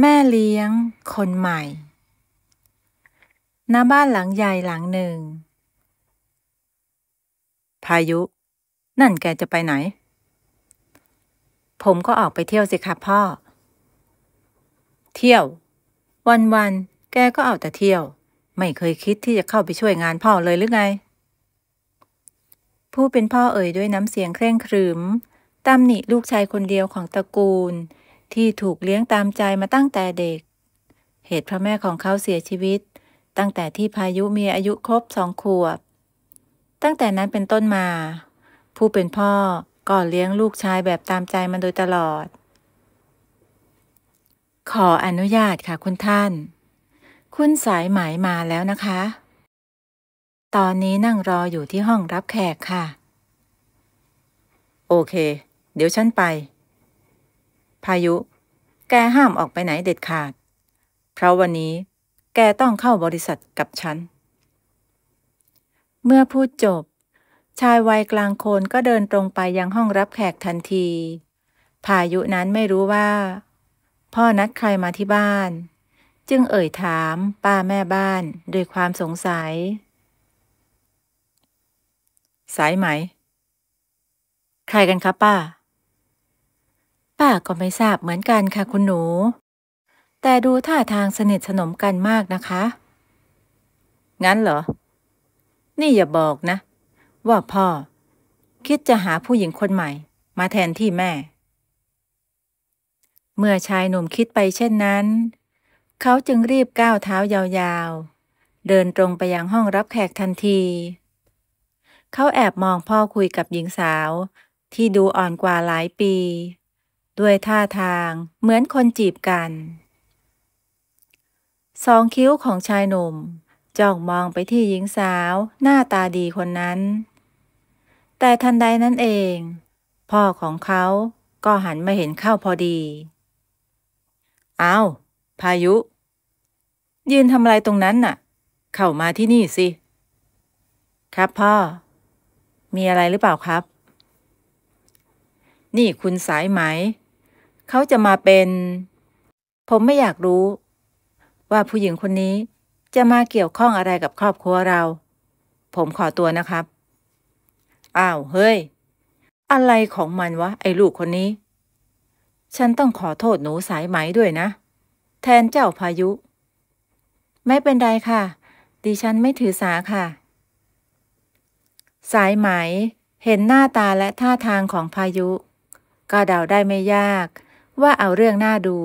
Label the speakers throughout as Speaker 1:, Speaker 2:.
Speaker 1: แม่เลี้ยง คนใหม่หน้าบ้านหลังใหญ่หลังหนึ่ง พายุ นั่นแกจะไปไหน ผมก็ออกไปเที่ยวสิครับพ่อ เที่ยว วันวัน แกก็เอาแต่เที่ยว ไม่เคยคิดที่จะเข้าไปช่วยงานพ่อเลยหรือไง ผู้เป็นพ่อเอ่ยด้วยน้ำเสียงเคร่งครึมตำหนิลูกชายคนเดียวของตระกูลที่ถูกเลี้ยงตามใจมาตั้งแต่เด็ก เหตุพระแม่ของเขาเสียชีวิต ตั้งแต่ที่พายุมีอายุครบสองขวบ ตั้งแต่นั้นเป็นต้นมา ผู้เป็นพ่อก็เลี้ยงลูกชายแบบตามใจมันโดยตลอด ขออนุญาตค่ะ คุณท่าน คุณสายหมายมาแล้วนะคะ ตอนนี้นั่งรออยู่ที่ห้องรับแขกค่ะ โอเค เดี๋ยวฉันไปพายุ แกห้ามออกไปไหนเด็ดขาด เพราะวันนี้แกต้องเข้าบริษัทกับฉัน เมื่อพูดจบ ชายวัยกลางคนก็เดินตรงไปยังห้องรับแขกทันที พายุนั้นไม่รู้ว่า พ่อนัดใครมาที่บ้าน จึงเอ่ยถามป้าแม่บ้านด้วยความสงสัย สายไหม ใครกันครับป้าป้าก็ไม่ทราบเหมือนกันค่ะคุณหนู แต่ดูท่าทางสนิท สนมกันมากนะคะ งั้นเหรอ นี่อย่าบอกนะ ว่า พ่อ คิดจะหาผู้หญิงคนใหม่ มาแทนที่แม่ เมื่อชายหนุ่มคิดไปเช่นนั้น เขาจึงรีบก้าวเท้ายาวๆ เดินตรงไปยังห้องรับแขกทันที เขาแอบมองพ่อคุยกับหญิงสาว ที่ดูอ่อนกว่าหลายปีด้วยท่าทางเหมือนคนจีบกัน สองคิ้วของชายหนุ่มจ้องมองไปที่หญิงสาว หน้าตาดีคนนั้น แต่ทันใดนั้นเอง พ่อของเขาก็หันมาเห็นเข้าพอดีอา้าวพายุ ยืนทำอะไรตรงนั้นน่ะ เข้ามาที่นี่สิ ครับพ่อ มีอะไรหรือเปล่าครับ นี่คุณสายไหมเขาจะมาเป็น ผมไม่อยากรู้ ว่าผู้หญิงคนนี้จะมาเกี่ยวข้องอะไรกับครอบครัวเรา ผมขอตัวนะครับ อ้าว เฮ้ย อะไรของมันวะไอ้ลูกคนนี้ ฉันต้องขอโทษหนูสายไหมด้วยนะ แทนเจ้าพายุ ไม่เป็นไรค่ะ ดิฉันไม่ถือสาค่ะ สายไหมเห็นหน้าตาและท่าทางของพายุ ก็เดาได้ไม่ยากว่าเอาเรื่องหน้าดู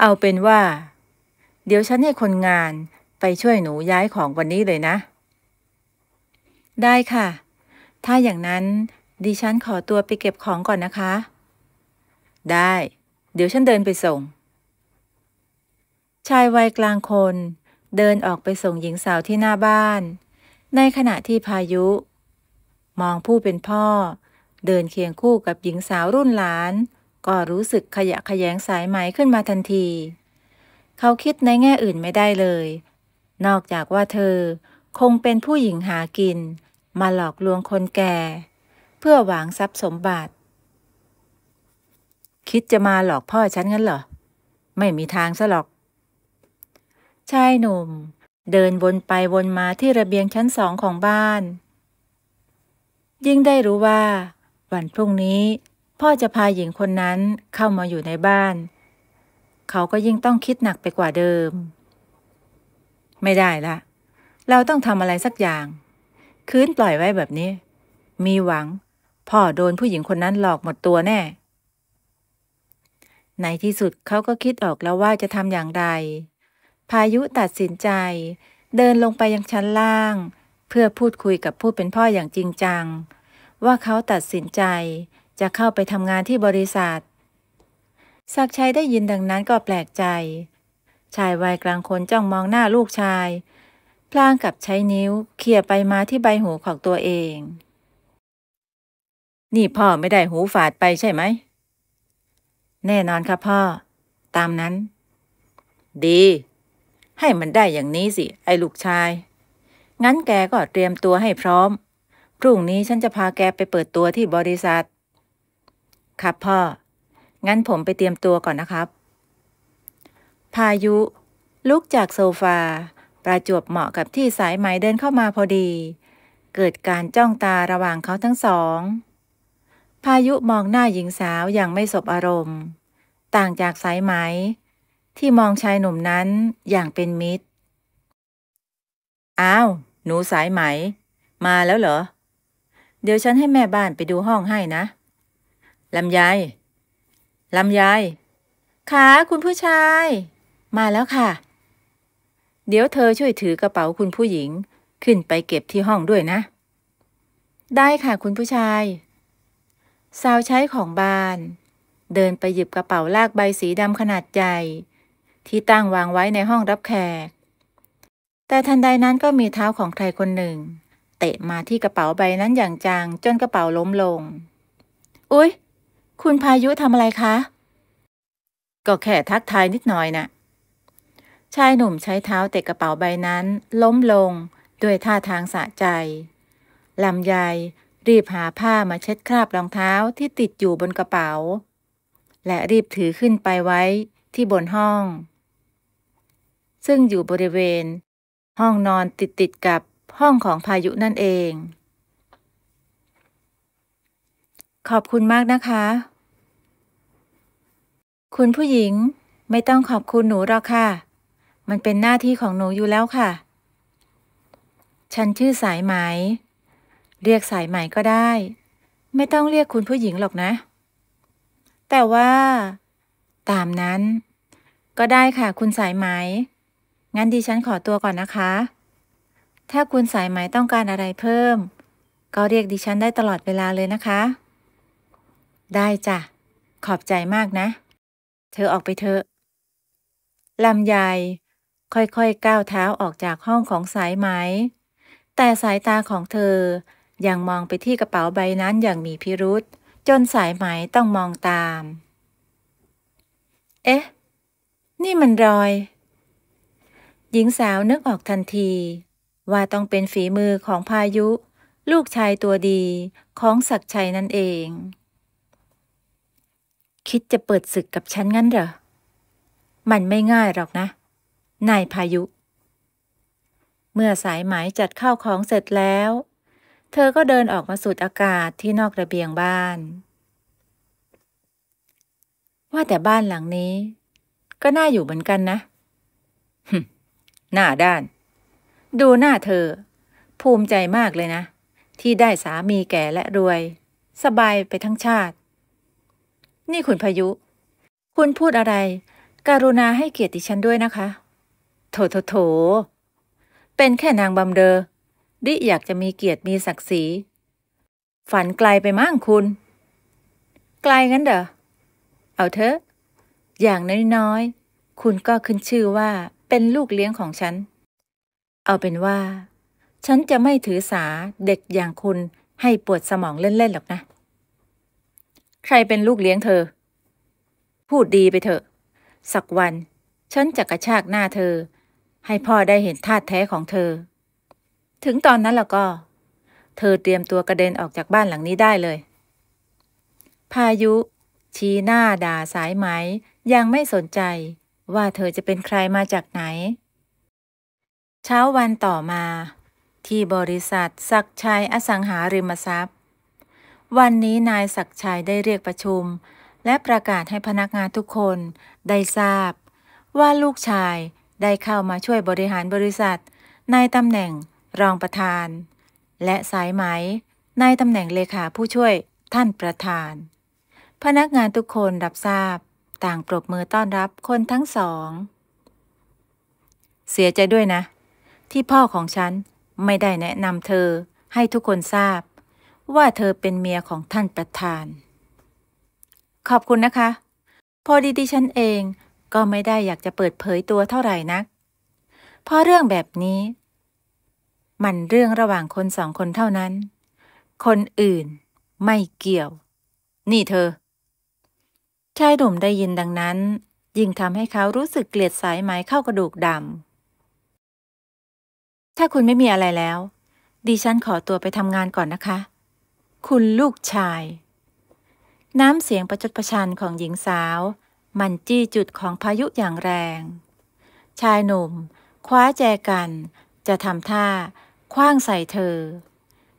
Speaker 1: เอาเป็นว่า เดี๋ยวฉันให้คนงานไปช่วยหนูย้ายของวันนี้เลยนะ ได้ค่ะ ถ้าอย่างนั้นดิฉันขอตัวไปเก็บของก่อนนะคะ ได้ เดี๋ยวฉันเดินไปส่ง ชายวัยกลางคน เดินออกไปส่งหญิงสาวที่หน้าบ้าน ในขณะที่พายุ มองผู้เป็นพ่อเดินเคียงคู่กับหญิงสาวรุ่นหลาน ก็รู้สึกขยะขยงสายไหมขึ้นมาทันที เขาคิดในแง่อื่นไม่ได้เลย นอกจากว่าเธอคงเป็นผู้หญิงหากินมาหลอกลวงคนแก่ เพื่อหวังทรัพย์สมบัติ คิดจะมาหลอกพ่อฉันงั้นเหรอ ไม่มีทางซะหรอก ชายหนุ่ม เดินวนไปวนมาที่ระเบียงชั้นสองของบ้าน ยิ่งได้รู้ว่าวันพรุ่งนี้พ่อจะพาหญิงคนนั้นเข้ามาอยู่ในบ้าน เขาก็ยิ่งต้องคิดหนักไปกว่าเดิม ไม่ได้ละเราต้องทำอะไรสักอย่าง คืนปล่อยไว้แบบนี้ มีหวัง พ่อโดนผู้หญิงคนนั้นหลอกหมดตัวแน่ ในที่สุดเขาก็คิดออกแล้วว่าจะทำอย่างไร พายุตัดสินใจ เดินลงไปยังชั้นล่าง เพื่อพูดคุยกับผู้เป็นพ่ออย่างจริงจังว่าเขาตัดสินใจจะเข้าไปทำงานที่บริษัท ศักชัยได้ยินดังนั้นก็แปลกใจ ชายวัยกลางคน จ้องมองหน้าลูกชาย พลางกับใช้นิ้วเขี่ยไปมาที่ใบหูของตัวเอง นี่พ่อไม่ได้หูฝาดไปใช่ไหม แน่นอนครับพ่อ ตามนั้น ดี ให้มันได้อย่างนี้สิ ไอ้ลูกชาย งั้นแก ก็เตรียมตัวให้พร้อมพรุ่งนี้ ฉันจะพาแกไปเปิดตัวที่บริษัท ครับพ่อ งั้นผมไปเตรียมตัวก่อนนะครับ พายุ ลุกจากโซฟา ประจวบเหมาะกับที่สายไหมเดินเข้ามาพอดี เกิดการจ้องตาระหว่างเขาทั้งสอง พายุมองหน้าหญิงสาวอย่างไม่สบอารมณ์ ต่างจากสายไหมที่มองชายหนุ่มนั้นอย่างเป็นมิตร อ้าว หนูสายไหม มาแล้วเหรอเดี๋ยว ฉันให้แม่บ้านไปดูห้อง ให้นะ ลำยายลำยายขาคุณผู้ชาย มาแล้วค่ะ เดี๋ยวเธอช่วยถือกระเป๋าคุณผู้หญิงขึ้นไปเก็บที่ห้องด้วยนะ ได้ค่ะคุณผู้ชาย สาวใช้ของบาน เดินไปหยิบกระเป๋าลากใบสีดำขนาดใหญ่ที่ตั้งวางไว้ในห้องรับแขก แต่ทันใดนั้นก็มีเท้าของใครคนหนึ่งเตะมาที่กระเป๋าใบนั้นอย่างจังจนกระเป๋าล้มลง อุ๊ย คุณพายุทำอะไรคะ ก็แค่ทักทายนิดหน่อยนะ่ะชายหนุ่มใช้เท้าเตะกระเป๋าใบนั้น ล้มลงด้วยท่าทางสะใจ ลำยาย รีบหาผ้ามาเช็ดคราบรองเท้าที่ติดอยู่บนกระเป๋า และรีบถือขึ้นไปไว้ที่บนห้อง ซึ่งอยู่บริเวณ ห้องนอนติดติดกับห้องของพายุนั่นเอง ขอบคุณมากนะคะ คุณผู้หญิงไม่ต้องขอบคุณหนูหรอกค่ะ มันเป็นหน้าที่ของหนูอยู่แล้วค่ะ ฉันชื่อสายไหม เรียกสายไหมก็ได้ ไม่ต้องเรียกคุณผู้หญิงหรอกนะ แต่ว่า ตามนั้นก็ได้ค่ะคุณสายไหม งั้นดีฉันขอตัวก่อนนะคะถ้าคุณสายไหมต้องการอะไรเพิ่ม ก็เรียกดิฉันได้ตลอดเวลาเลยนะคะ ได้จ้ะขอบใจมากนะ เธอออกไปเถอะลำยายค่อยๆก้าวเท้าออกจากห้องของสายไหม แต่สายตาของเธอยังมองไปที่กระเป๋าใบนั้นอย่างมีพิรุษจนสายไหมต้องมองตาม เอ๊ะ นี่มันรอย หญิงสาวนึกออกทันทีว่าต้องเป็นฝีมือของพายุ ลูกชายตัวดีของศักชัยนั่นเอง คิดจะเปิดศึกกับฉันงั้นเหรอ มันไม่ง่ายหรอกนะนายพายุ เมื่อสายหมายจัดข้าวของเสร็จแล้ว เธอก็เดินออกมาสูดอากาศที่นอกระเบียงบ้าน ว่าแต่บ้านหลังนี้ ก็น่าอยู่เหมือนกันนะหน้าด้านดูหน้าเธอ ภูมิใจมากเลยนะ ที่ได้สามีแก่และรวย สบายไปทั้งชาติ นี่คุณพายุ คุณพูดอะไรการุณาให้เกียรติฉันด้วยนะคะ โถโถโถเป็นแค่นางบำเดอดิอยากจะมีเกียรติมีศักดิ์ศรี ฝันไกลไปมั่งคุณ ไกลงั้นเด้อเอาเถอะ อย่างน้อยๆ คุณก็ขึ้นชื่อว่าเป็นลูกเลี้ยงของฉันเอาเป็นว่า ฉันจะไม่ถือสาเด็กอย่างคุณให้ปวดสมองเล่นๆหรอกนะ ใครเป็นลูกเลี้ยงเธอ พูดดีไปเถอะสักวัน ฉันจะกระชากหน้าเธอ ให้พ่อได้เห็นธาตุแท้ของเธอ ถึงตอนนั้นแล้วก็ เธอเตรียมตัวกระเด็นออกจากบ้านหลังนี้ได้เลย พายุชี้หน้าด่าสายไหม ยังไม่สนใจว่าเธอจะเป็นใครมาจากไหนเช้าวันต่อมา ที่บริษัทศักชัยอสังหาริมทรัพย์ วันนี้นายศักชัยได้เรียกประชุม และประกาศให้พนักงานทุกคนได้ทราบ ว่าลูกชายได้เข้ามาช่วยบริหารบริษัท ในตำแหน่งรองประธาน และสายไหม ในตำแหน่งเลขาผู้ช่วยท่านประธาน พนักงานทุกคนรับทราบ ต่างปรบมือต้อนรับคนทั้งสอง เสียใจด้วยนะที่พ่อของฉันไม่ได้แนะนำเธอให้ทุกคนทราบ ว่าเธอเป็นเมียของท่านประธาน ขอบคุณนะคะพอดีดิฉันเองก็ไม่ได้อยากจะเปิดเผยตัวเท่าไหร่นักเพราะเรื่องแบบนี้ มันเรื่องระหว่างคนสองคนเท่านั้น คนอื่นไม่เกี่ยว นี่เธอชายหนุ่มได้ยินดังนั้น ยิ่งทำให้เขารู้สึกเกลียดสายไหม เข้ากระดูกดำถ้าคุณไม่มีอะไรแล้ว ดิฉันขอตัวไปทำงานก่อนนะคะ คุณลูกชาย น้ำเสียงประจดประชันของหญิงสาว มันจี้จุดของพายุอย่างแรง ชายหนุ่ม คว้าแจกัน จะทำท่า คว้างใส่เธอ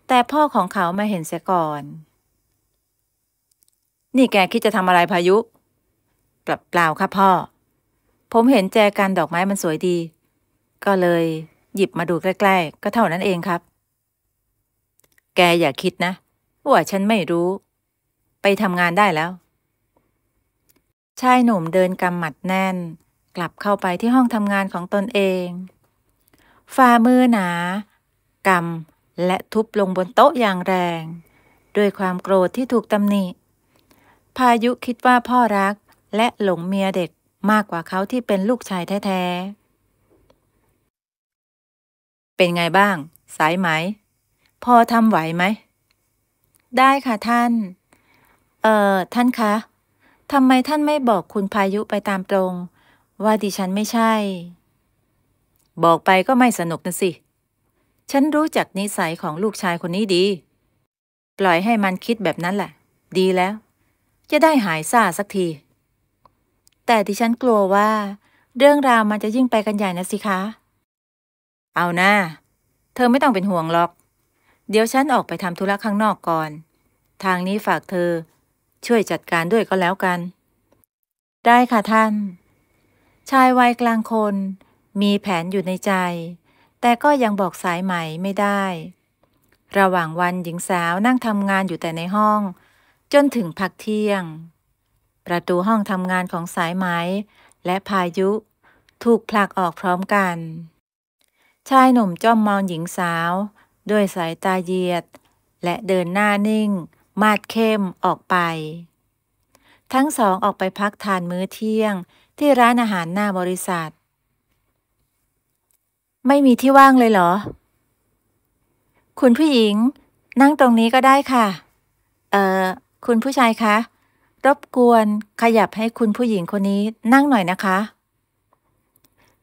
Speaker 1: แต่พ่อของเขามาเห็นเสียก่อน นี่แกคิดจะทำอะไรพายุ เปล่าครับพ่อ ผมเห็นแจกันดอกไม้มันสวยดี ก็เลยหยิบมาดูใกล้ ๆ ก็เท่านั้นเองครับ แกอย่าคิดนะ ว่าฉันไม่รู้ ไปทำงานได้แล้ว ชายหนุ่มเดินกำหมัดแน่น กลับเข้าไปที่ห้องทำงานของตนเองฝ่ามือหนา กำ และทุบลงบนโต๊ะอย่างแรง ด้วยความโกรธที่ถูกตำหนิ พายุคิดว่าพ่อรักและหลงเมียเด็กมากกว่าเขาที่เป็นลูกชายแท้ ๆเป็นไงบ้าง สายไหม พอทำไหวไหม ได้ค่ะท่าน เอ่อท่านคะทำไมท่านไม่บอกคุณพายุไปตามตรง ว่าดิฉันไม่ใช่ บอกไปก็ไม่สนุกนะสิ ฉันรู้จักนิสัยของลูกชายคนนี้ดี ปล่อยให้มันคิดแบบนั้นแหละ ดีแล้ว จะได้หายซ่าสักที แต่ดิฉันกลัวว่า เรื่องราวมันจะยิ่งไปกันใหญ่นะสิคะเอาหน้าเธอไม่ต้องเป็นห่วงหรอกเดี๋ยวฉันออกไปทำธุระข้างนอกก่อน ทางนี้ฝากเธอช่วยจัดการด้วยก็แล้วกัน ได้ค่ะท่าน ชายวัยกลางคนมีแผนอยู่ในใจ แต่ก็ยังบอกสายไหมไม่ได้ ระหว่างวันหญิงสาวนั่งทำงานอยู่แต่ในห้อง จนถึงพักเที่ยง ประตูห้องทำงานของสายไหมและพายุ ถูกผลักออกพร้อมกันชายหนุ่มจ้องมองหญิงสาว ด้วยสายตาเยียด และเดินหน้านิ่ง มาดเข้มออกไป ทั้งสองออกไปพักทานมื้อเที่ยงที่ร้านอาหารหน้าบริษัท ไม่มีที่ว่างเลยเหรอ คุณผู้หญิงนั่งตรงนี้ก็ได้ค่ะ เอ่อคุณผู้ชายคะ รบกวนขยับให้คุณผู้หญิงคนนี้นั่งหน่อยนะคะ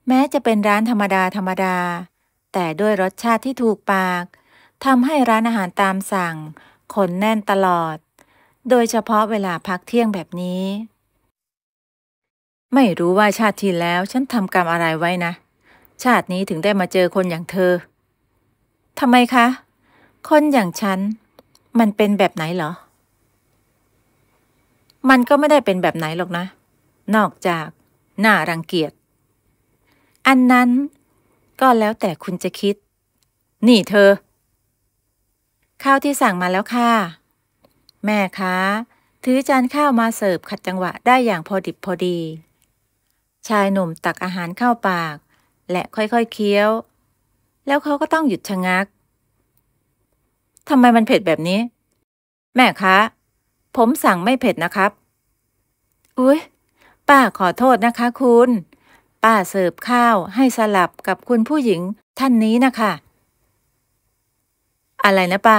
Speaker 1: แม้จะเป็นร้านธรรมดาธรรมดาแต่ด้วยรสชาติที่ถูกปากทำให้ร้านอาหารตามสั่ง คนแน่นตลอด โดยเฉพาะเวลาพักเที่ยงแบบนี้ ไม่รู้ว่าชาติที่แล้วฉันทำกรรมอะไรไว้นะ ชาตินี้ถึงได้มาเจอคนอย่างเธอ ทำไมคะ คนอย่าง ฉัน มันเป็นแบบไหน เหรอ มันก็ไม่ได้เป็นแบบไหน หรอก นะ นอกจาก น่ารังเกียจอันนั้นก็แล้วแต่คุณจะคิด นี่เธอ ข้าวที่สั่งมาแล้วค่ะ แม่คะ ถือจานข้าวมาเสิร์ฟขัดจังหวะได้อย่างพอดิบพอดี ชายหนุ่มตักอาหารเข้าปาก และค่อยๆเคี้ยว แล้วเขาก็ต้องหยุดชะงักทำไมมันเผ็ดแบบนี้ แม่คะ ผมสั่งไม่เผ็ดนะครับ อุ๊ย ป้าขอโทษนะคะคุณป้า เสิร์ฟข้าวให้สลับกับคุณผู้หญิงท่านนี้นะคะอะไรนะป้า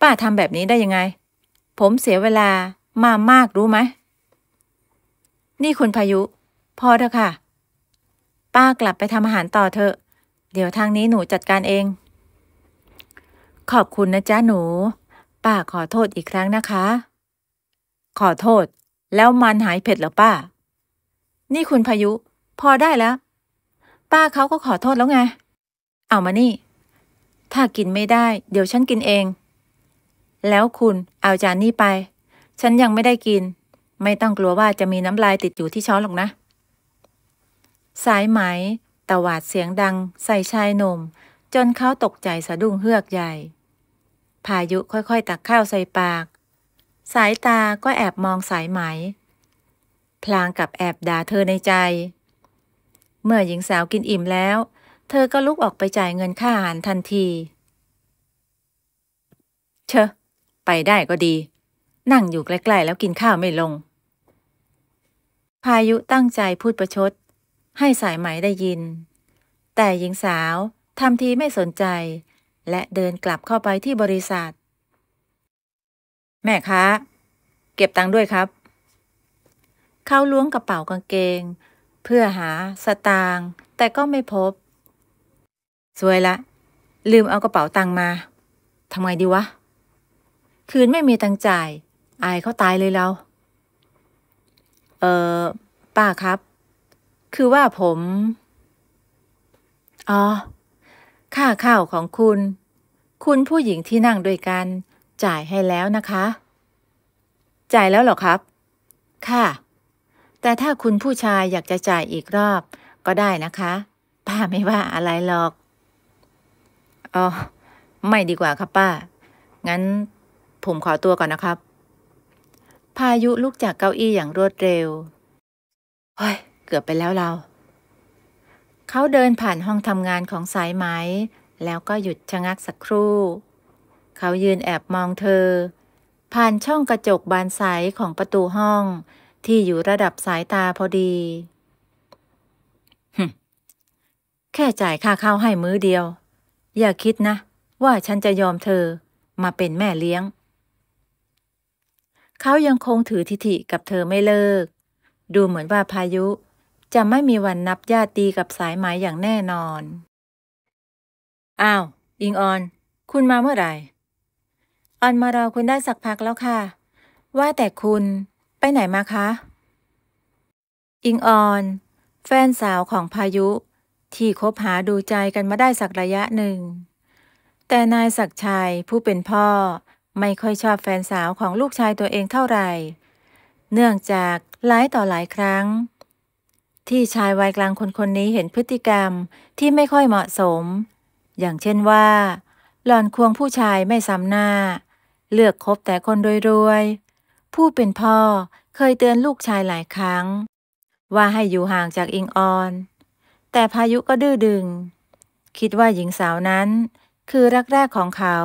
Speaker 1: ป้าทำแบบนี้ได้ยังไง ผมเสียเวลามามากรู้ไหมนี่คุณพายุพอเถอะค่ะ ป้ากลับไปทำอาหารต่อเถอะเดี๋ยวทางนี้หนูจัดการเอง ขอบคุณนะจ๊ะหนูป้าขอโทษอีกครั้งนะคะ ขอโทษแล้วมันหายเผ็ดหรอป้า นี่คุณพายุพอได้แล้วป้าเขาก็ขอโทษแล้วไงเอามานี่ ถ้ากินไม่ได้เดี๋ยวฉันกินเอง แล้วคุณเอาจานนี้ไป ฉันยังไม่ได้กิน ไม่ต้องกลัวว่าจะมีน้ำลายติดอยู่ที่ช้อนหรอกนะ สายไหมตวาดเสียงดังใส่ชายหนุ่ม จนเขาตกใจสะดุ้งเฮือกใหญ่ พายุค่อยๆ ตักข้าวใส่ปาก สายตาก็แอบมองสายไหม พลางกับแอบด่าเธอในใจเมื่อหญิงสาวกินอิ่มแล้ว เธอก็ลุกออกไปจ่ายเงินค่าอาหารทันที เชอะไปได้ก็ดี นั่งอยู่ใกล้ๆ แล้วกินข้าวไม่ลง พายุตั้งใจพูดประชด ให้สายไหมได้ยิน แต่หญิงสาว ทำทีไม่สนใจ และเดินกลับเข้าไปที่บริษัท แม่ค้าเก็บตังค์ด้วยครับ เขาล้วงกระเป๋ากางเกงเพื่อหาสตางค์แต่ก็ไม่พบ สวยละลืมเอากระเป๋าตังค์มา ทำไงดีวะ คืนไม่มีตังจ่าย อายเขาตายเลยเราเออป้าครับ คือว่าผม อ๋อค่าข้าวของคุณ คุณผู้หญิงที่นั่งด้วยกัน จ่ายให้แล้วนะคะ จ่ายแล้วหรอครับ ค่ะแต่ถ้าคุณผู้ชายอยากจะจ่ายอีกรอบ ก็ได้นะคะป้าไม่ว่าอะไรหรอก อ๋อ ไม่ดีกว่าครับป้างั้นผมขอตัวก่อนนะครับ พายุลุกจากเก้าอี้อย่างรวดเร็ว เฮ้ย เกือบไปแล้วเรา เขาเดินผ่านห้องทำงานของสายไหม แล้วก็หยุดชะงักสักครู่ เขายืนแอบมองเธอ ผ่านช่องกระจกบานใสของประตูห้องที่อยู่ระดับสายตาพอดี แค่จ่ายค่าข้าวให้มื้อเดียว อย่าคิดนะ ว่าฉันจะยอมเธอ มาเป็นแม่เลี้ยง เขายังคงถือทิฐิกับเธอไม่เลิก ดูเหมือนว่าพายุ จะไม่มีวันนับญาติกับสายไหมอย่างแน่นอน อ้าว อิงออน คุณมาเมื่อไหร่ออนมารอคุณได้สักพักแล้วค่ะ ว่าแต่คุณไปไหนมาคะ อิงออน แฟนสาวของพายุที่คบหาดูใจกันมาได้สักระยะหนึ่ง แต่นายศักชัยผู้เป็นพ่อไม่ค่อยชอบแฟนสาวของลูกชายตัวเองเท่าไหร่ เนื่องจากหลายต่อหลายครั้ง ที่ชายวัยกลางคนคนนี้เห็นพฤติกรรมที่ไม่ค่อยเหมาะสม อย่างเช่นว่าหลอนควงผู้ชายไม่ซ้ำหน้า เลือกคบแต่คนรวยๆผู้เป็นพ่อเคยเตือนลูกชายหลายครั้ง ว่าให้อยู่ห่างจากอิงออน แต่พายุก็ดื้อดึง คิดว่าหญิงสาวนั้น คือรักแรกของเขา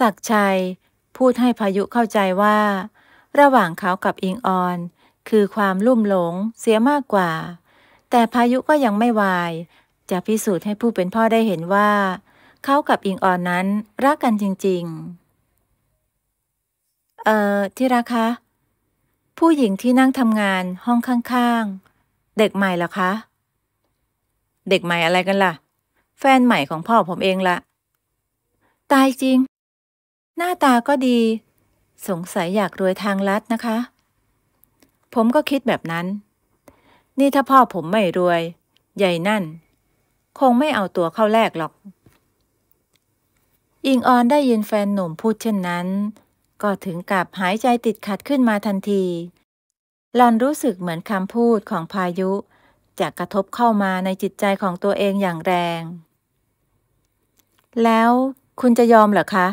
Speaker 1: ศักชัย พูดให้พายุเข้าใจว่า ระหว่างเขากับอิงออนคือความลุ่มหลงเสียมากกว่า แต่พายุก็ยังไม่วาย จะพิสูจน์ให้ผู้เป็นพ่อได้เห็นว่า เขากับอิงออนนั้นรักกันจริง ๆเอ่อที่รักคะผู้หญิงที่นั่งทำงานห้องข้าง ๆ เด็กใหม่เหรอคะ เด็กใหม่อะไรกันล่ะ แฟนใหม่ของพ่อผมเองละตายจริง หน้าตาก็ดี สงสัยอยากรวยทางลัดนะคะ ผมก็คิดแบบนั้น นี่ถ้าพ่อผมไม่รวย ใหญ่นั่น คงไม่เอาตัวเข้าแลกหรอก อิงออนได้ยินแฟนหนุ่มพูดเช่นนั้นก็ถึงกับหายใจติดขัดขึ้นมาทันทีหลอนรู้สึกเหมือนคำพูดของพายุ จะกระทบเข้ามาในจิตใจของตัวเองอย่างแรง แล้วคุณจะยอมเหรอคะ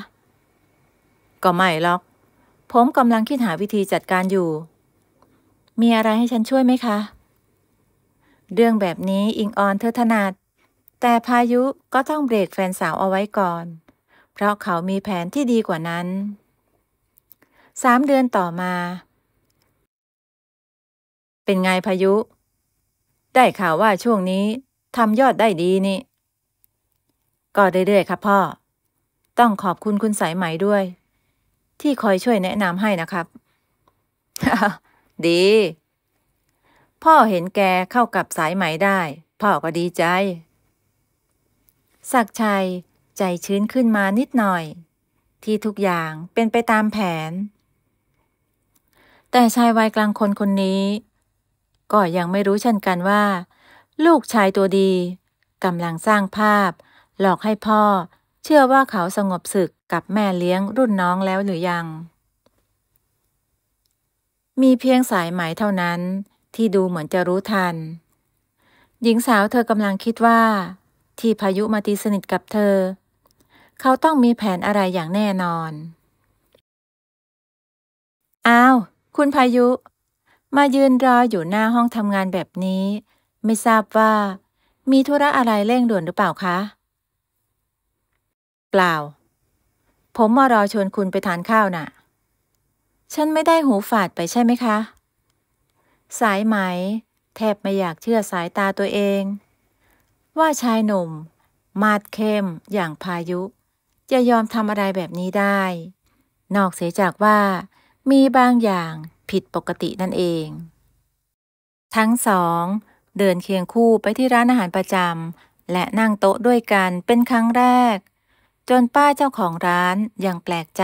Speaker 1: ก็ไม่หรอก ผมกำลังคิดหาวิธีจัดการอยู่ มีอะไรให้ฉันช่วยไหมคะ เรื่องแบบนี้อิงออนเธอถนัด แต่พายุก็ต้องเบรกแฟนสาวเอาไว้ก่อน เพราะเขามีแผนที่ดีกว่านั้นสามเดือนต่อมา เป็นไงพายุ ได้ข่าวว่าช่วงนี้ทำยอดได้ดีนี่ ก็เรื่อยๆครับพ่อ ต้องขอบคุณคุณสายไหมด้วย ที่คอยช่วยแนะนำให้นะครับ ดี พ่อเห็นแกเข้ากับสายไหมได้ พ่อก็ดีใจ สักชัย ใจชื้นขึ้นมานิดหน่อย ที่ทุกอย่างเป็นไปตามแผนแต่ชายวัยกลางคนคนนี้ก็ยังไม่รู้เช่นกันว่า ลูกชายตัวดีกำลังสร้างภาพ หลอกให้พ่อเชื่อว่าเขาสงบศึกกับแม่เลี้ยงรุ่นน้องแล้วหรือยัง มีเพียงสายไหมเท่านั้น ที่ดูเหมือนจะรู้ทัน หญิงสาวเธอกำลังคิดว่า ที่พายุมาตีสนิทกับเธอ เขาต้องมีแผนอะไรอย่างแน่นอนอ้าวคุณพายุ มายืนรออยู่หน้าห้องทำงานแบบนี้ ไม่ทราบว่า มีธุระอะไรเร่งด่วนหรือเปล่าคะเปล่าผมมารอชวนคุณไปทานข้าวนะ่ะฉันไม่ได้หูฝาดไปใช่ไหมคะ สายไหม แทบไม่อยากเชื่อสายตาตัวเอง ว่าชายหนุ่ม มาดเข้ม อย่างพายุ จะยอมทำอะไรแบบนี้ได้ นอกเสียจากว่ามีบางอย่างผิดปกตินั่นเอง ทั้งสองเดินเคียงคู่ไปที่ร้านอาหารประจำและนั่งโต๊ะด้วยกันเป็นครั้งแรก จนป้าเจ้าของร้านยังแปลกใจ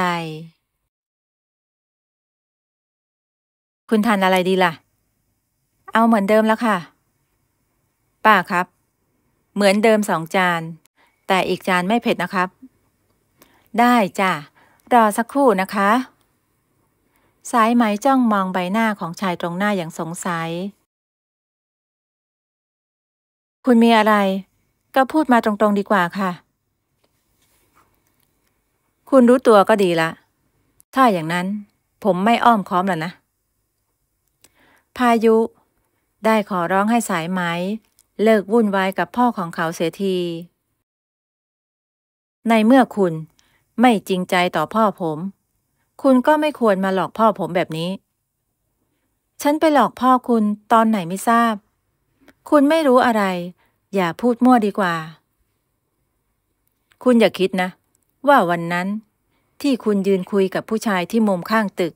Speaker 1: คุณทานอะไรดีล่ะ เอาเหมือนเดิมแล้วค่ะ ป้าครับ เหมือนเดิมสองจานแต่อีกจานไม่เผ็ดนะครับ ได้จ้ะรอ สักครู่นะคะสายไหมจ้องมองใบหน้าของชายตรงหน้าอย่างสงสัย คุณมีอะไรก็พูดมาตรงๆดีกว่าค่ะ คุณรู้ตัวก็ดีละ ถ้าอย่างนั้นผมไม่อ้อมค้อมแล้วนะ พายุได้ขอร้องให้สายไหม เลิกวุ่นวายกับพ่อของเขาเสียที ในเมื่อคุณไม่จริงใจต่อพ่อผมคุณก็ไม่ควรมาหลอกพ่อผมแบบนี้ ฉันไปหลอกพ่อคุณตอนไหนไม่ทราบ คุณไม่รู้อะไร อย่าพูดมั่วดีกว่า คุณอย่าคิดนะว่าวันนั้น ที่คุณยืนคุยกับผู้ชายที่มุมข้างตึก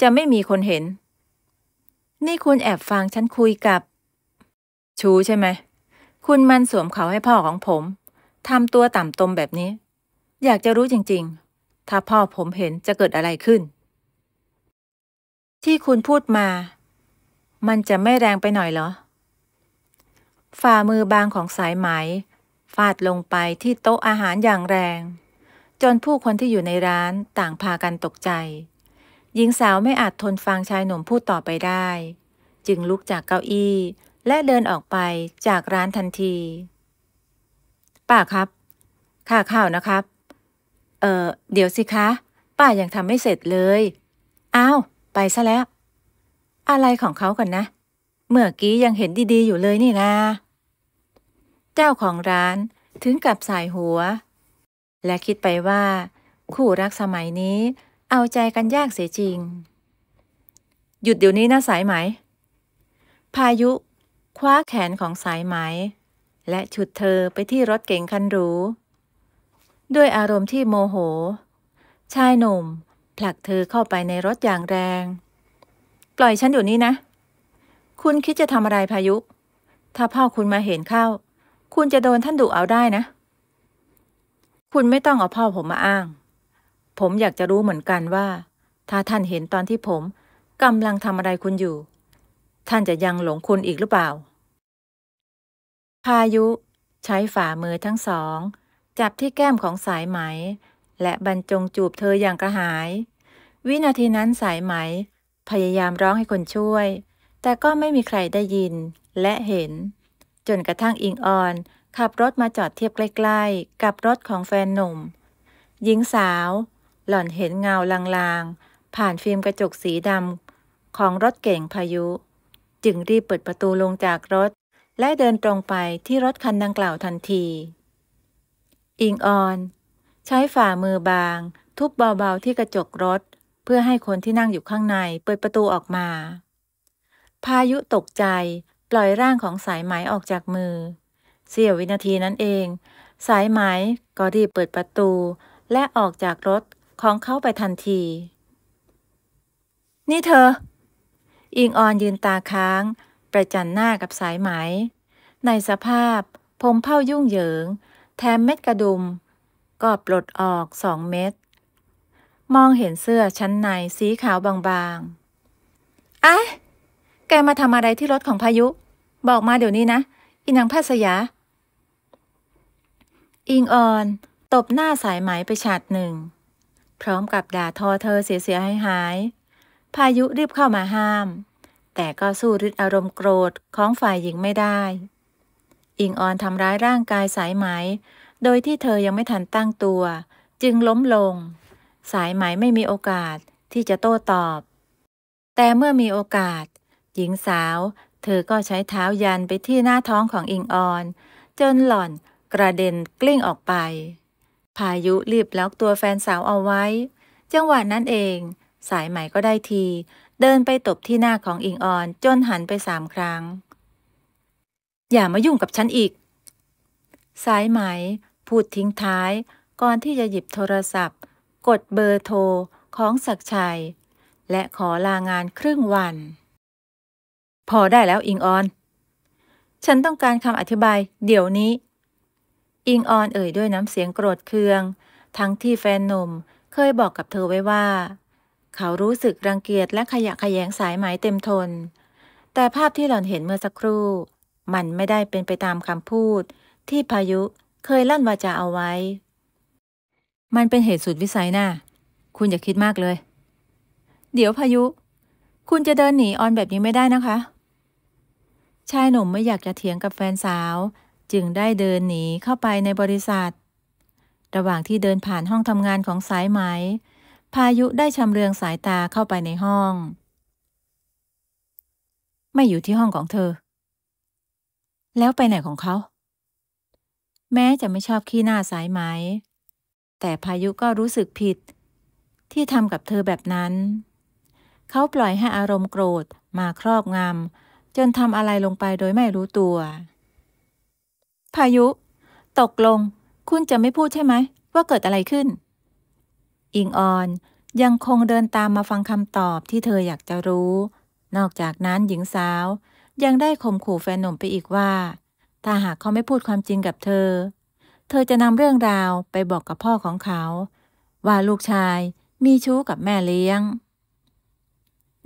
Speaker 1: จะไม่มีคนเห็น นี่คุณแอบฟังฉันคุยกับ ชูใช่ไหมคุณมันสวมเขาให้พ่อของผมทำตัวต่ำตมแบบนี้ อยากจะรู้จริง ๆถ้าพ่อผมเห็นจะเกิดอะไรขึ้น ที่คุณพูดมา มันจะไม่แรงไปหน่อยเหรอ ฝ่ามือบางของสายไหมฟาดลงไปที่โต๊ะอาหารอย่างแรง จนผู้คนที่อยู่ในร้านต่างพากันตกใจ หญิงสาวไม่อาจทนฟังชายหนุ่มพูดต่อไปได้ จึงลุกจากเก้าอี้ และเดินออกไปจากร้านทันทีป้าครับค่าข้าวนะครับเออเดี๋ยวสิคะ ป้ายังทำไม่เสร็จเลยอ้าวไปซะแล้ว อะไรของเขากันนะ เมื่อกี้ยังเห็นดีๆอยู่เลยนี่นาเจ้าของร้านถึงกับสายหัว และคิดไปว่า คู่รักสมัยนี้เอาใจกันยากเสียจริง หยุดเดี๋ยวนี้นะสายไหม พายุ คว้าแขนของสายไหม และฉุดเธอไปที่รถเก๋งคันหรูด้วยอารมณ์ที่โมโห ชายหนุ่ม ผลักเธอเข้าไปในรถอย่างแรงปล่อยฉันอยู่นี่นะ คุณคิดจะทำอะไรพายุถ้าพ่อคุณมาเห็นเข้า คุณจะโดนท่านดุเอาได้นะ คุณไม่ต้องเอาพ่อผมมาอ้าง ผมอยากจะรู้เหมือนกันว่า ถ้าท่านเห็นตอนที่ผมกำลังทำอะไรคุณอยู่ ท่านจะยังหลงคุณอีกหรือเปล่า พายุ ใช้ฝ่ามือทั้งสองจับที่แก้มของสายไหม และบรรจงจูบเธออย่างกระหาย วินาทีนั้นสายไหม พยายามร้องให้คนช่วย แต่ก็ไม่มีใครได้ยินและเห็น จนกระทั่งอิงออนขับรถมาจอดเทียบใกล้ ๆ กับรถของแฟนหนุ่ม หญิงสาว หล่อนเห็นเงาลางๆผ่านฟิล์มกระจกสีดำของรถเก่งพายุ จึงรีบเปิดประตูลงจากรถ และเดินตรงไปที่รถคันดังกล่าวทันทีอิงออน ใช้ฝ่ามือบาง ทุบเบาๆที่กระจกรถ เพื่อให้คนที่นั่งอยู่ข้างในเปิดประตูออกมา พายุตกใจปล่อยร่างของสายไหมออกจากมือ เสี้ยววินาทีนั้นเอง สายไหมก็รีบเปิดประตูและออกจากรถของเขาไปทันที นี่เธอ อิงออนยืนตาค้าง ประจันหน้ากับสายไหม ในสภาพ ผมเผ้ายุ่งเหยิงแถมเม็ดกระดุม ก็ปลดออกสองเม็ดมองเห็นเสื้อชั้นในสีขาวบางๆอ้ะแกมาทำอะไรที่รถของพายุ บอกมาเดี๋ยวนี้นะอินังแพทย์สยา อิงออนตบหน้าสายไหมไปฉาดหนึ่ง พร้อมกับด่าทอเธอเสียๆหายๆพายุรีบเข้ามาห้าม แต่ก็สู้ริดอารมณ์โกรธของฝ่ายหญิงไม่ได้อิงออน ทำร้ายร่างกายสายไหม โดยที่เธอยังไม่ทันตั้งตัว จึงล้มลง สายไหมไม่มีโอกาสที่จะโต้ตอบ แต่เมื่อมีโอกาส หญิงสาว เธอก็ใช้เท้ายันไปที่หน้าท้องของอิงออน จนหล่อนกระเด็นกลิ้งออกไป พายุรีบล็อกตัวแฟนสาวเอาไว้ จังหวะนั้นเอง สายไหมก็ได้ที เดินไปตบที่หน้าของอิงออนจนหันไปสามครั้งอย่ามายุ่งกับฉันอีกสายไหม พูดทิ้งท้าย ก่อนที่จะหยิบโทรศัพท์ กดเบอร์โทรของศักชัย และขอลางานครึ่งวัน พอได้แล้วอิงออน ฉันต้องการคำอธิบาย เดี๋ยวนี้ อิงออนเอ่ยด้วยน้ำเสียงโกรธเคือง ทั้งที่แฟนหนุ่มเคยบอกกับเธอไว้ว่า เขารู้สึกรังเกียจและขยะขยงสายไหมเต็มทนแต่ภาพที่หล่อนเห็นเมื่อสักครู่มันไม่ได้เป็นไปตามคำพูด ที่พายุเคยลั่นวาจาเอาไว้ มันเป็นเหตุสุดวิสัยนะ่ะ คุณอย่าคิดมากเลย เดี๋ยวพายุ คุณจะเดินหนีออนแบบนี้ไม่ได้นะคะ ชายหนุ่มไม่อยากจะเถียงกับแฟนสาว จึงได้เดินหนี เข้าไปในบริษัท ระหว่างที่เดินผ่านห้องทำงานของสายไหม พายุได้ชำเลืองสายตาเข้าไปในห้อง ไม่อยู่ที่ห้องของเธอแล้วไปไหนของเขา แม้จะไม่ชอบขี้หน้าสายไหม แต่พายุก็รู้สึกผิด ที่ทำกับเธอแบบนั้น เขาปล่อยให้อารมณ์โกรธมาครอบงำจนทำอะไรลงไปโดยไม่รู้ตัว พายุ ตกลงคุณจะไม่พูดใช่ไหม ว่าเกิดอะไรขึ้น อิงออน ยังคงเดินตามมาฟังคำตอบที่เธออยากจะรู้ นอกจากนั้นหญิงสาวยังได้ข่มขู่แฟนหนุ่มไปอีกว่าถ้าหากเขาไม่พูดความจริงกับเธอ เธอจะนำเรื่องราวไปบอกกับพ่อของเขา ว่าลูกชายมีชู้กับแม่เลี้ยง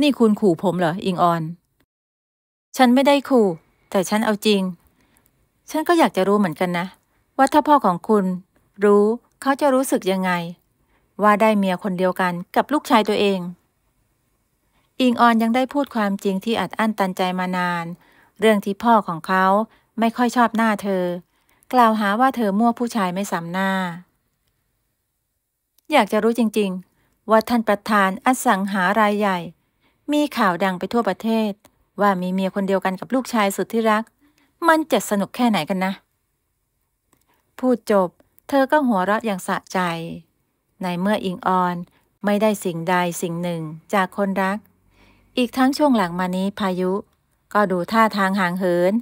Speaker 1: นี่คุณขู่ผมเหรออิงออน ฉันไม่ได้ขู่ แต่ฉันเอาจริง ฉันก็อยากจะรู้เหมือนกันนะ ว่าถ้าพ่อของคุณ รู้ เขาจะรู้สึกยังไง ว่าได้เมียคนเดียวกันกับลูกชายตัวเองอิงออนยังได้พูดความจริงที่อัดอั้นตันใจมานาน เรื่องที่พ่อของเขาไม่ค่อยชอบหน้าเธอ กล่าวหาว่าเธอมั่วผู้ชายไม่สำหน้าอยากจะรู้จริง ๆ ว่าท่านประธานอสังหารายใหญ่ มีข่าวดังไปทั่วประเทศ ว่ามีเมียคนเดียวกันกับลูกชายสุด ที่ รัก มันจะสนุกแค่ไหนกันนะ พูดจบเธอก็หัวเราะอย่างสะใจ ในเมื่ออิงออนไม่ได้สิ่งใดสิ่งหนึ่งจากคนรักอีกทั้งช่วงหลังมานี้พายุ ก็ดูท่าทางห่างเหิน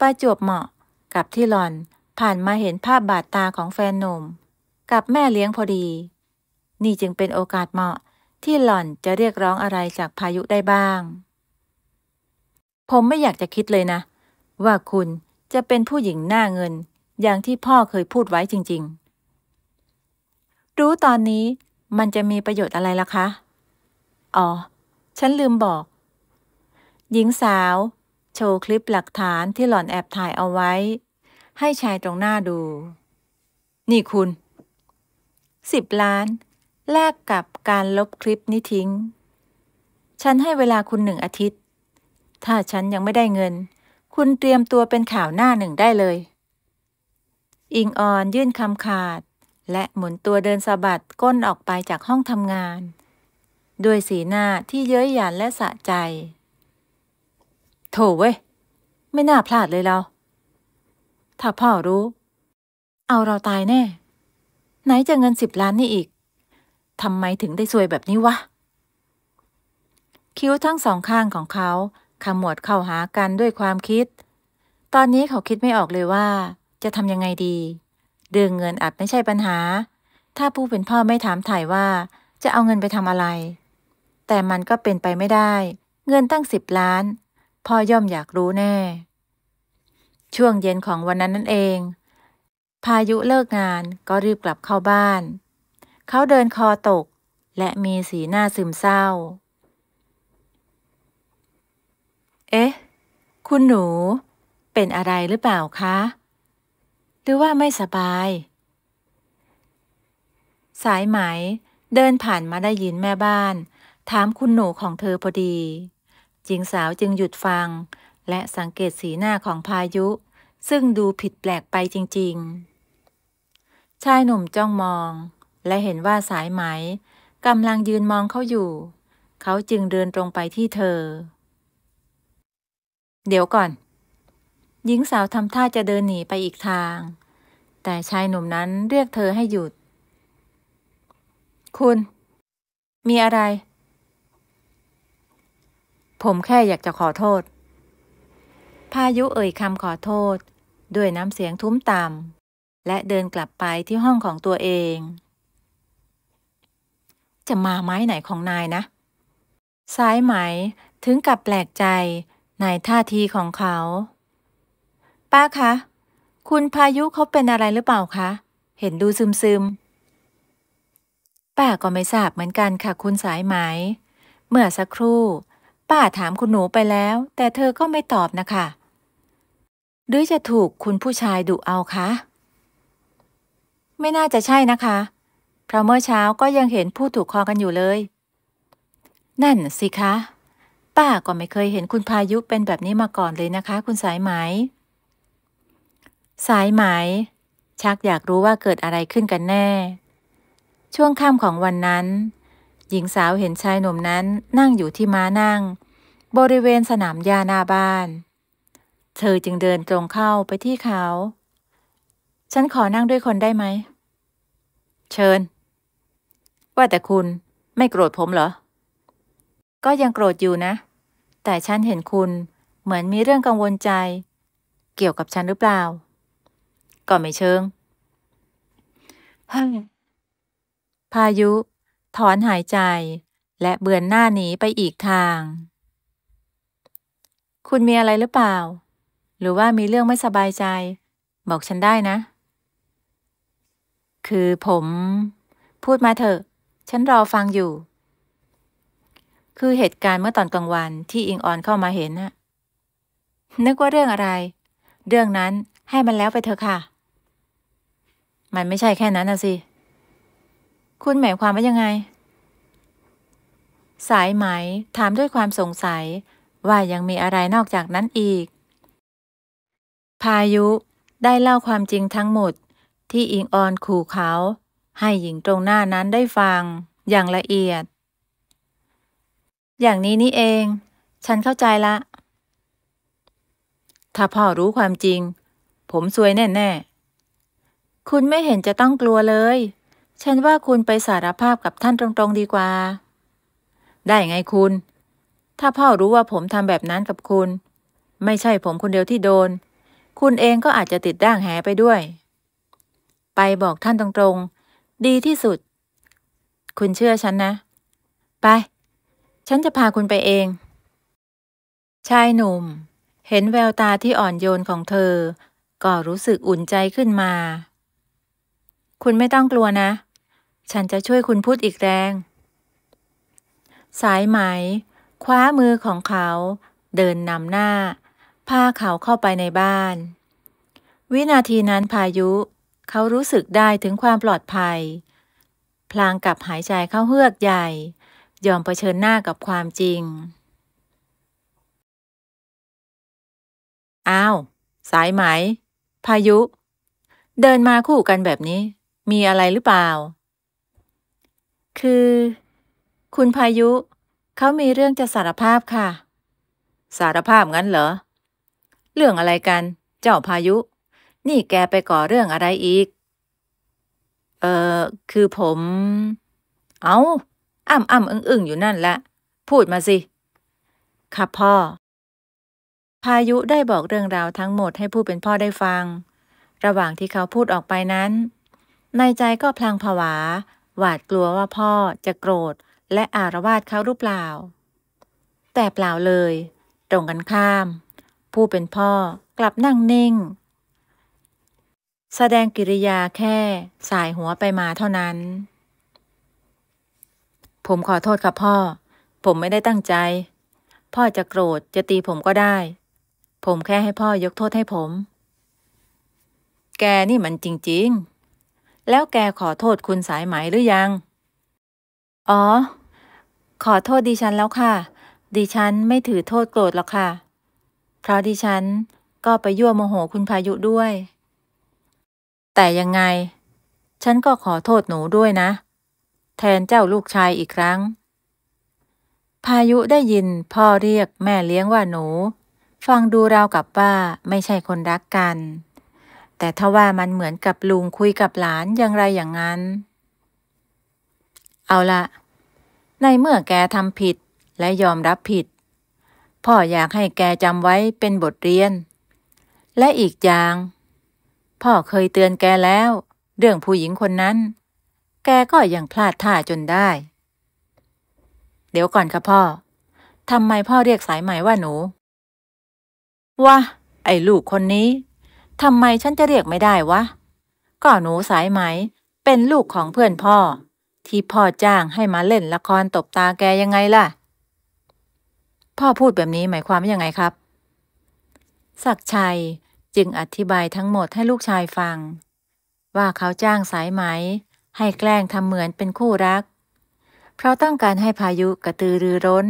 Speaker 1: ประจวบเหมาะกับที่หลอนผ่านมาเห็นภาพบาดตาของแฟนหนุ่ม กับแม่เลี้ยงพอดี นี่จึงเป็นโอกาสเหมาะที่หล่อนจะเรียกร้องอะไรจากพายุได้บ้าง ผมไม่อยากจะคิดเลยนะ ว่าคุณจะเป็นผู้หญิงหน้าเงินอย่างที่พ่อเคยพูดไว้จริง ๆ รู้ตอนนี้มันจะมีประโยชน์อะไรล่ะคะอ๋อฉันลืมบอก หญิงสาว โชว์คลิปหลักฐานที่หล่อนแอบถ่ายเอาไว้ ให้ชายตรงหน้าดู นี่คุณสิบล้านแลกกับการลบคลิปนี้ทิ้ง ฉันให้เวลาคุณหนึ่งอาทิตย์ ถ้าฉันยังไม่ได้เงิน คุณเตรียมตัวเป็นข่าวหน้าหนึ่งได้เลย อิงออนยื่นคำขาด และหมุนตัวเดินสะบัดก้นออกไปจากห้องทำงานด้วยสีหน้าที่เย้ยหยันและสะใจ โถเว้ยไม่น่าพลาดเลยเราถ้าพ่อรู้ เอาเราตายแน่ ไหนจะเงินสิบล้านนี่อีกทำไมถึงได้ซวยแบบนี้วะ คิ้วทั้งสองข้างของเขาขมวดเข้าหากันด้วยความคิด ตอนนี้เขาคิดไม่ออกเลยว่า จะทำยังไงดีเดืองเงินอาจไม่ใช่ปัญหา ถ้าผู้เป็นพ่อไม่ถามถ่ายว่า จะเอาเงินไปทำอะไรแต่มันก็เป็นไปไม่ได้ เงินตั้งสิบล้าน พ่อย่อมอยากรู้แน่ ช่วงเย็นของวันนั้นนั่นเอง พายุเลิกงานก็รีบกลับเข้าบ้าน เขาเดินคอตก และมีสีหน้าซึมเศร้า เอ๊ะ คุณหนู เป็นอะไรหรือเปล่าคะ หรือว่าไม่สบาย สายไหม เดินผ่านมาได้ยินแม่บ้านถามคุณหนูของเธอพอดีหญิงสาวจึงหยุดฟัง และสังเกตสีหน้าของพายุ ซึ่งดูผิดแปลกไปจริงๆ ชายหนุ่มจ้องมอง และเห็นว่าสายไหมกำลังยืนมองเขาอยู่ เขาจึงเดินตรงไปที่เธอ เดี๋ยวก่อน หญิงสาวทำท่าจะเดินหนีไปอีกทาง แต่ชายหนุ่มนั้นเรียกเธอให้หยุด คุณ มีอะไรผมแค่อยากจะขอโทษ พายุเอ่ยคำขอโทษ ด้วยน้ำเสียงทุ้มต่ำ และเดินกลับไปที่ห้องของตัวเอง จะมาไม้ไหนของนายนะ สายไหมถึงกับแปลกใจในท่าทีของเขา ป้าคะ คุณพายุเขาเป็นอะไรหรือเปล่าคะ เห็นดูซึมซึมป้าก็ไม่ทราบเหมือนกันค่ะคุณสายไหม เมื่อสักครู่ป้าถามคุณหนูไปแล้ว แต่เธอก็ไม่ตอบนะคะหรือจะถูกคุณผู้ชายดุเอาคะไม่น่าจะใช่นะคะ เพราะเมื่อเช้าก็ยังเห็นผู้ถูกคอกันอยู่เลย นั่นสิคะป้าก็ไม่เคยเห็นคุณพายุเป็นแบบนี้มาก่อนเลยนะคะ คุณสายไหมสายไหมชักอยากรู้ว่าเกิดอะไรขึ้นกันแน่ ช่วงค่ำของวันนั้นหญิงสาวเห็นชายหนุ่มนั้นนั่งอยู่ที่ม้านั่ง บริเวณสนามหญ้าหน้าบ้าน เธอจึงเดินตรงเข้าไปที่เขา ฉันขอนั่งด้วยคนได้ไหม เชิญ ว่าแต่คุณไม่โกรธผมเหรอ ก็ยังโกรธอยู่นะ แต่ฉันเห็นคุณเหมือนมีเรื่องกังวลใจ เกี่ยวกับฉันหรือเปล่า ก็ไม่เชิงพายุถอนหายใจและเบือนหน้าหนีไปอีกทาง คุณมีอะไรหรือเปล่า หรือว่ามีเรื่องไม่สบายใจ บอกฉันได้นะ คือผม พูดมาเถอะ ฉันรอฟังอยู่ คือเหตุการณ์เมื่อตอนกลางวันที่อิงออนเข้ามาเห็นน่ะ นึกว่าเรื่องอะไร เรื่องนั้นให้มันแล้วไปเถอะค่ะ มันไม่ใช่แค่นั้นนะสิคุณหมายความว่ายังไง สายไหมถามด้วยความสงสัย ว่ายังมีอะไรนอกจากนั้นอีก พายุได้เล่าความจริงทั้งหมดที่อิงออนขู่เขา ให้หญิงตรงหน้านั้นได้ฟังอย่างละเอียด อย่างนี้นี่เอง ฉันเข้าใจละถ้าพ่อรู้ความจริง ผมซวยแน่ๆคุณไม่เห็นจะต้องกลัวเลยฉันว่าคุณไปสารภาพกับท่านตรง ๆดีกว่า ได้ไงคุณ ถ้าพ่อรู้ว่าผมทำแบบนั้นกับคุณ ไม่ใช่ผมคนเดียวที่โดน คุณเองก็อาจจะติดด่างแหไปด้วย ไปบอกท่านตรงๆ ดีที่สุด คุณเชื่อฉันนะ ไป ฉันจะพาคุณไปเอง ชายหนุ่ม เห็นแววตาที่อ่อนโยนของเธอ ก็รู้สึกอุ่นใจขึ้นมา คุณไม่ต้องกลัวนะฉันจะช่วยคุณพูดอีกแรง สายไหม คว้ามือของเขา เดินนำหน้าพาเขาเข้าไปในบ้าน วินาทีนั้นพายุ เขารู้สึกได้ถึงความปลอดภัย พลางกับหายใจเข้าเฮือกใหญ่ ยอมเผชิญหน้ากับความจริง อ้าว สายไหม พายุ เดินมาคู่กันแบบนี้ มีอะไรหรือเปล่าคือ คุณพายุเขามีเรื่องจะสารภาพค่ะ สารภาพงั้นเหรอเรื่องอะไรกัน เจ้าพายุ นี่แกไปก่อเรื่องอะไรอีก เออคือผม เอา้าอ้ำอ้ำอึ้งอึ้งอยู่นั่นแหละพูดมาสิค่ะพ่อ พายุได้บอกเรื่องราวทั้งหมดให้ผู้เป็นพ่อได้ฟัง ระหว่างที่เขาพูดออกไปนั้น ในใจก็พลางผวาหวาดกลัวว่าพ่อจะโกรธและอารวาสเขาหรือเปล่า แต่เปล่าเลย ตรงกันข้าม ผู้เป็นพ่อกลับนั่งนิ่ง แสดงกิริยาแค่สายหัวไปมาเท่านั้น ผมขอโทษครับพ่อ ผมไม่ได้ตั้งใจ พ่อจะโกรธจะตีผมก็ได้ ผมแค่ให้พ่อยกโทษให้ผม แกนี่มันจริง ๆแล้วแกขอโทษคุณสายไหมหรือยัง อ๋อ ขอโทษดิฉันแล้วค่ะ ดิฉันไม่ถือโทษโกรธหรอกค่ะ เพราะดิฉันก็ไปยั่วโมโหคุณพายุด้วย แต่ยังไง ฉันก็ขอโทษหนูด้วยนะ แทนเจ้าลูกชายอีกครั้ง พายุได้ยินพ่อเรียกแม่เลี้ยงว่าหนู ฟังดูราวกับว่าไม่ใช่คนรักกันแต่ถ้าว่ามันเหมือนกับลุงคุยกับหลานอย่างไรอย่างนั้น เอาละในเมื่อแกทำผิดและยอมรับผิด พ่ออยากให้แกจำไว้เป็นบทเรียน และอีกอย่าง พ่อเคยเตือนแกแล้ว เรื่องผู้หญิงคนนั้น แกก็ยังพลาดท่าจนได้ เดี๋ยวก่อนค่ะพ่อทำไมพ่อเรียกสายใหม่ว่าหนู ว่า ไอ้ลูกคนนี้ทำไมฉันจะเรียกไม่ได้วะก็หนูสายไหม เป็นลูกของเพื่อนพ่อ ที่พ่อจ้างให้มาเล่นละครตบตาแกยังไงล่ะ พ่อพูดแบบนี้หมายความว่ายังไงครับ ศักชัยจึงอธิบายทั้งหมดให้ลูกชายฟัง ว่าเขาจ้างสายไหม ให้แกล้งทำเหมือนเป็นคู่รัก เพราะต้องการให้พายุกระตือรือร้น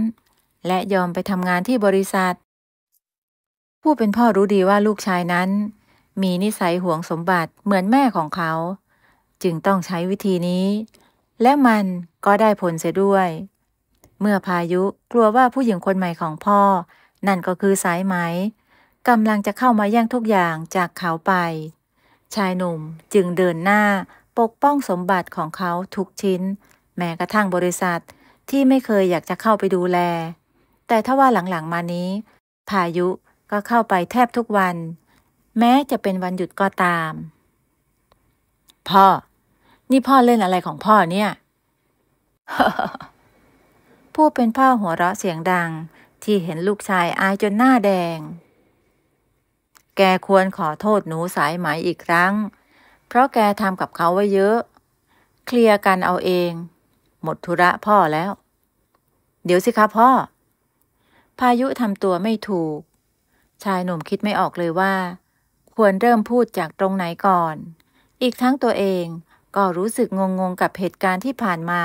Speaker 1: และยอมไปทำงานที่บริษัทผู้เป็นพ่อรู้ดีว่าลูกชายนั้นมีนิสัยหวงสมบัติเหมือนแม่ของเขา จึงต้องใช้วิธีนี้ และมันก็ได้ผลเสียด้วย เมื่อพายุกลัวว่าผู้หญิงคนใหม่ของพ่อ นั่นก็คือสายไหมกำลังจะเข้ามาแย่งทุกอย่างจากเขาไป ชายหนุ่มจึงเดินหน้าปกป้องสมบัติของเขาทุกชิ้น แม้กระทั่งบริษัท ที่ไม่เคยอยากจะเข้าไปดูแล แต่ถ้าว่าหลังๆมานี้ พายุก็เข้าไปแทบทุกวันแม้จะเป็นวันหยุดก็ตาม พ่อ นี่พ่อเล่นอะไรของพ่อเนี่ย ผู้เป็นพ่อหัวเราะเสียงดังที่เห็นลูก ชายอายจนหน้าแดง แก ควรขอโทษหนูสายไหมอีกครั้ง เพราะแกทำกับเขาไว้เยอะ เคลียร์ กัน เอาเอง หมด ธุระพ่อแล้ว เดี๋ยวสิคะพ่อ พายุทำตัวไม่ถูก ชายหนุ่มคิดไม่ออกเลยว่าควรเริ่มพูดจากตรงไหนก่อน อีกทั้งตัวเองก็รู้สึกงงๆกับเหตุการณ์ที่ผ่านมา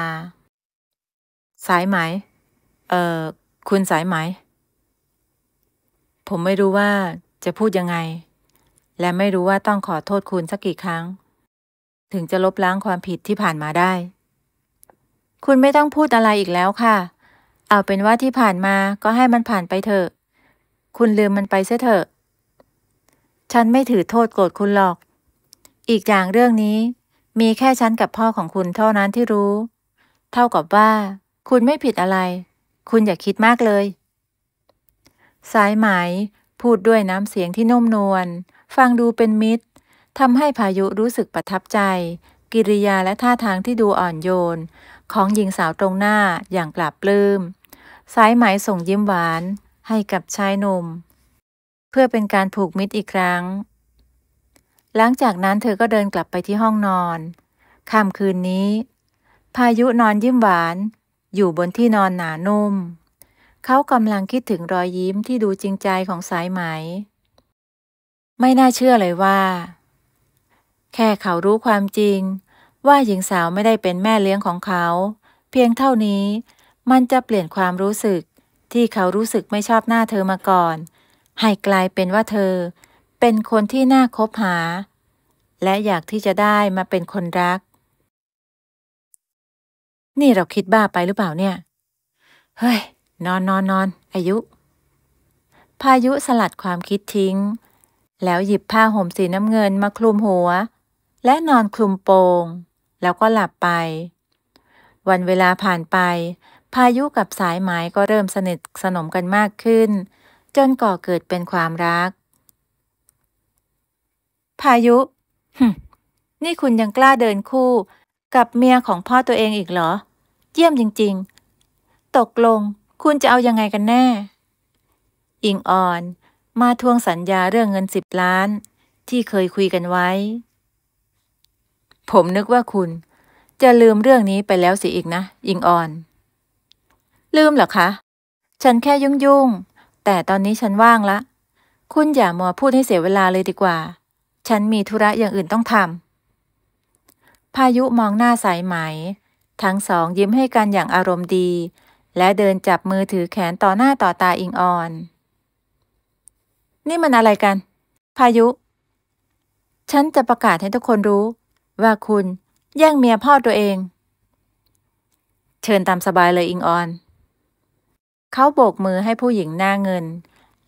Speaker 1: สายไหม เอ่อ คุณสายไหม ผมไม่รู้ว่าจะพูดยังไง และไม่รู้ว่าต้องขอโทษคุณสักกี่ครั้ง ถึงจะลบล้างความผิดที่ผ่านมาได้ คุณไม่ต้องพูดอะไรอีกแล้วค่ะ เอาเป็นว่าที่ผ่านมาก็ให้มันผ่านไปเถอะ คุณลืมมันไปเสียเถอะฉันไม่ถือโทษโกรธคุณหรอก อีกอย่างเรื่องนี้ มีแค่ฉันกับพ่อของคุณเท่านั้นที่รู้ เท่ากับว่า คุณไม่ผิดอะไร คุณอย่าคิดมากเลย สายไหม พูดด้วยน้ำเสียงที่นุ่มนวล ฟังดูเป็นมิตรทำให้พายุรู้สึกประทับใจ กิริยาและท่าทางที่ดูอ่อนโยน ของหญิงสาวตรงหน้าอย่างกลับปลื้ม สายไหมส่งยิ้มหวาน ให้กับชายหนุ่มเพื่อเป็นการผูกมิตรอีกครั้ง หลังจากนั้นเธอก็เดินกลับไปที่ห้องนอน ค่ำคืนนี้ พายุนอนยิ้มหวาน อยู่บนที่นอนหนานุ่ม เขากำลังคิดถึงรอยยิ้มที่ดูจริงใจของสายไหม ไม่น่าเชื่อเลยว่า แค่เขารู้ความจริง ว่าหญิงสาวไม่ได้เป็นแม่เลี้ยงของเขา เพียงเท่านี้ มันจะเปลี่ยนความรู้สึกที่เขารู้สึกไม่ชอบหน้าเธอมาก่อนให้กลายเป็นว่าเธอเป็นคนที่น่าคบหา และอยากที่จะได้มาเป็นคนรัก นี่เราคิดบ้าไปหรือเปล่าเนี่ยเฮ้ย นอนนอนนอนอายุ พายุสลัดความคิดทิ้ง แล้วหยิบผ้าห่มสีน้ำเงินมาคลุมหัว และนอนคลุมโปงแล้วก็หลับไป วันเวลาผ่านไป พายุกับสายไหมก็เริ่มสนิทสนมกันมากขึ้นจนก่อเกิดเป็นความรัก พายุนี่คุณยังกล้าเดินคู่กับเมียของพ่อตัวเองอีกเหรอ เยี่ยมจริงๆ ตกลง คุณจะเอายังไงกันแน่ อิงออน มาทวงสัญญาเรื่องเงินสิบล้าน ที่เคยคุยกันไว้ ผมนึกว่าคุณ จะลืมเรื่องนี้ไปแล้วสิอีกนะ อิงออน ลืมเหรอคะ ฉันแค่ยุ่งยุ่งแต่ตอนนี้ฉันว่างละ คุณอย่ามัวพูดให้เสียเวลาเลยดีกว่า ฉันมีธุระอย่างอื่นต้องทำพายุมองหน้าสายไหม ทั้งสองยิ้มให้กันอย่างอารมณ์ดี และเดินจับมือถือแขนต่อหน้าต่อตาอิงออน นี่มันอะไรกัน พายุ ฉันจะประกาศให้ทุกคนรู้ว่าคุณแย่งเมียพ่อตัวเอง เชิญตามสบายเลยอิงออนเขาโบกมือให้ผู้หญิงหน้าเงิน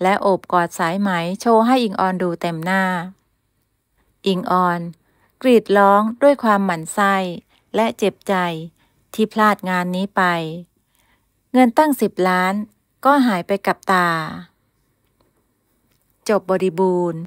Speaker 1: และโอบกอดสายไหมโชว์ให้อิงออนดูเต็มหน้า อิงออน กรีดร้องด้วยความหมั่นไส้และเจ็บใจที่พลาดงานนี้ไป เงินตั้งสิบล้าน ก็หายไปกับตา จบบริบูรณ์